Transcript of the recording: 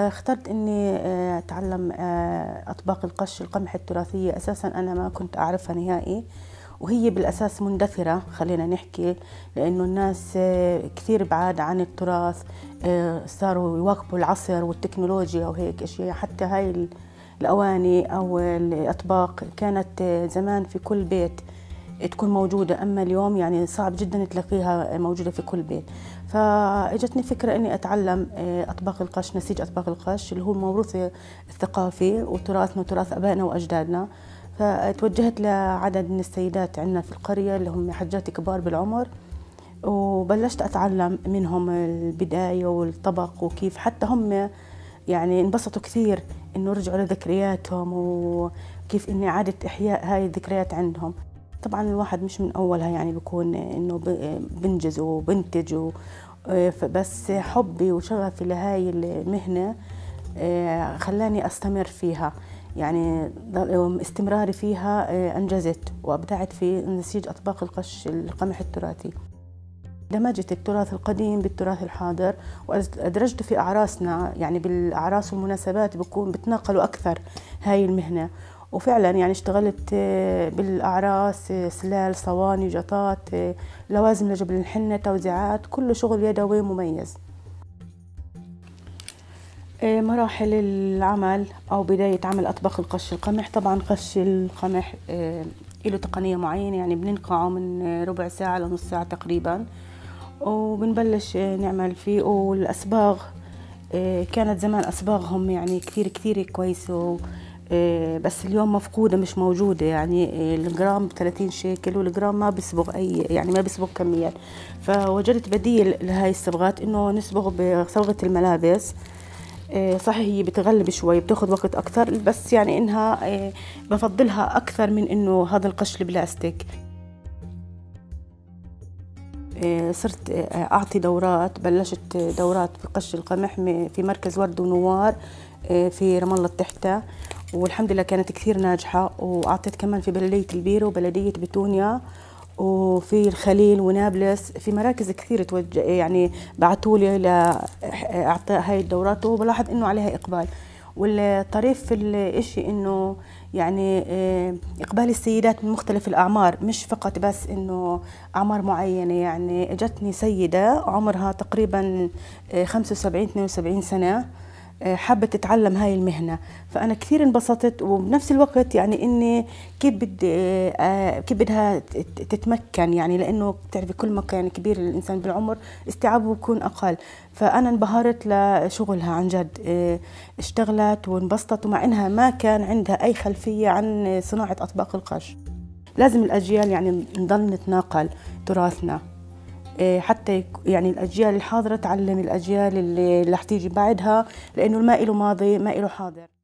آه، اخترت اني آه، اتعلم آه، اطباق القش القمح التراثيه اساسا انا ما كنت اعرفها نهائي وهي بالاساس مندثره خلينا نحكي لانه الناس كثير بعاد عن التراث صاروا يواكبوا العصر والتكنولوجيا وهيك اشياء حتى هاي الاواني او الاطباق كانت زمان في كل بيت تكون موجودة أما اليوم يعني صعب جدا تلاقيها موجودة في كل بيت فاجتني فكرة أني أتعلم آه، أطباق القش نسيج أطباق القش اللي هو الموروث الثقافي وتراثنا وتراث أبائنا وأجدادنا فتوجهت لعدد من السيدات عندنا في القرية اللي هم حجات كبار بالعمر وبلشت أتعلم منهم البداية والطبق وكيف حتى هم يعني انبسطوا كثير إنه رجعوا لذكرياتهم وكيف إني إعادة إحياء هاي الذكريات عندهم طبعا الواحد مش من اولها يعني بكون انه بنجز وبنتج بس حبي وشغفي لهاي المهنه آه، خلاني استمر فيها يعني استمراري فيها آه، انجزت وابدعت في نسيج اطباق القش القمح التراثي دمجت التراث القديم بالتراث الحاضر وأدرجته في أعراسنا يعني بالأعراس والمناسبات بكون بتناقلوا أكثر هاي المهنة وفعلا يعني اشتغلت آه، بالاعراس آه، سلال صواني جطات آه، لوازم لجبل الحنه توزيعات كله شغل يدوي مميز مراحل العمل او بدايه عمل اطباق القش القمح طبعا قش القمح له تقنيه معينه يعني بننقعه من ربع ساعه لنص ساعه تقريبا وبنبلش نعمل فيه والاسباغ كانت زمان اسباغهم يعني كثير كثير كويسه إيه، بس اليوم مفقوده مش موجوده يعني الجرام ب 30 شيكل والجرام ما بيصبغ اي يعني ما بيصبغ كميات فوجدت بديل لهي الصبغات انه نصبغه بصبغه الملابس إيه، صحيح هي بتغلب شوي بتاخذ وقت اكثر بس يعني انها إيه، بفضلها اكثر من انه هذا القش البلاستيك صرت اعطي دورات بلشت دورات في قش القمح في مركز ورد ونوار في رام الله التحتة والحمد لله كانت كثير ناجحة وأعطيت كمان في بلدية البيرة وبلدية بتونيا وفي الخليل ونابلس في مراكز كثير توجه يعني بعثوا لي لاعطاء هاي الدورات وبلاحظ انه عليها اقبال والطريف في الشيء انه يعني آه، اقبال السيدات من مختلف الاعمار مش فقط بس انه اعمار معينه يعني اجتني سيده عمرها تقريبا 75 آه، 72 سنه آه، حابه تتعلم هاي المهنه فانا كثير انبسطت وبنفس الوقت يعني اني كيف بدي آه، آه، كيف بدها تتمكن يعني لانه بتعرفي كل ما كان كبير الانسان بالعمر استيعابه بكون اقل فانا انبهرت لشغلها عن جد اشتغلت وانبسطت ومع انها ما كان عندها اي خلفيه عن صناعه اطباق القش لازم الاجيال يعني نضل نتناقل تراثنا إيه، حتى يعني الاجيال الحاضره تعلم الاجيال اللي رح تيجي بعدها لانه ما له ماضي ما له حاضر